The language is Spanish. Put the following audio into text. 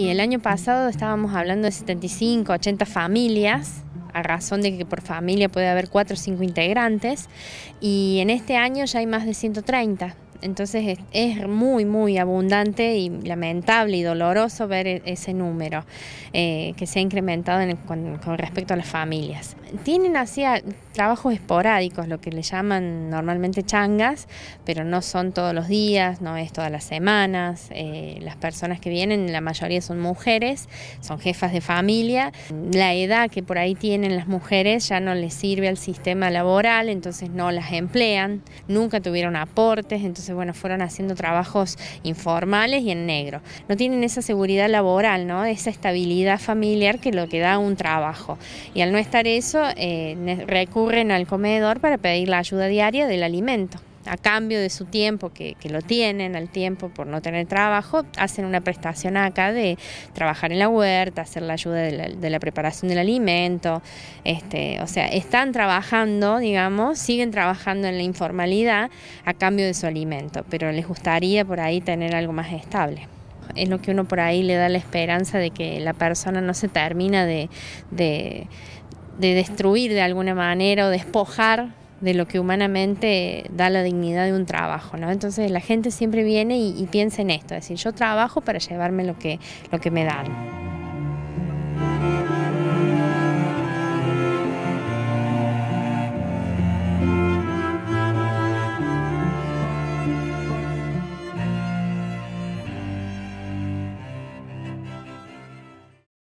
Y el año pasado estábamos hablando de 75, 80 familias, a razón de que por familia puede haber 4 o 5 integrantes, y en este año ya hay más de 130. Entonces es, muy, muy abundante y lamentable y doloroso ver e, ese número eh, que se ha incrementado con, respecto a las familias. Tienen así trabajos esporádicos, lo que le llaman normalmente changas, pero no son todos los días, no es todas las semanas. Eh, las personas que vienen, la mayoría son mujeres, son jefas de familia. La edad que por ahí tienen las mujeres ya no les sirve al sistema laboral, entonces no las emplean, nunca tuvieron aportes, entonces bueno, fueron haciendo trabajos informales y en negro. No tienen esa seguridad laboral, ¿no? Esa estabilidad familiar que lo que da un trabajo. Y al no estar eso, eh, recurren al comedor para pedir la ayuda diaria del alimento a cambio de su tiempo, que, que lo tienen al tiempo por no tener trabajo, hacen una prestación acá de trabajar en la huerta, hacer la ayuda de la, de la preparación del alimento, este, o sea, están trabajando, digamos, siguen trabajando en la informalidad a cambio de su alimento, pero les gustaría por ahí tener algo más estable es lo que uno por ahí le da la esperanza de que la persona no se termina de, de, de destruir de alguna manera o despojar de lo que humanamente da la dignidad de un trabajo, ¿no? Entonces la gente siempre viene y, piensa en esto, es decir, yo trabajo para llevarme lo que, lo que me dan.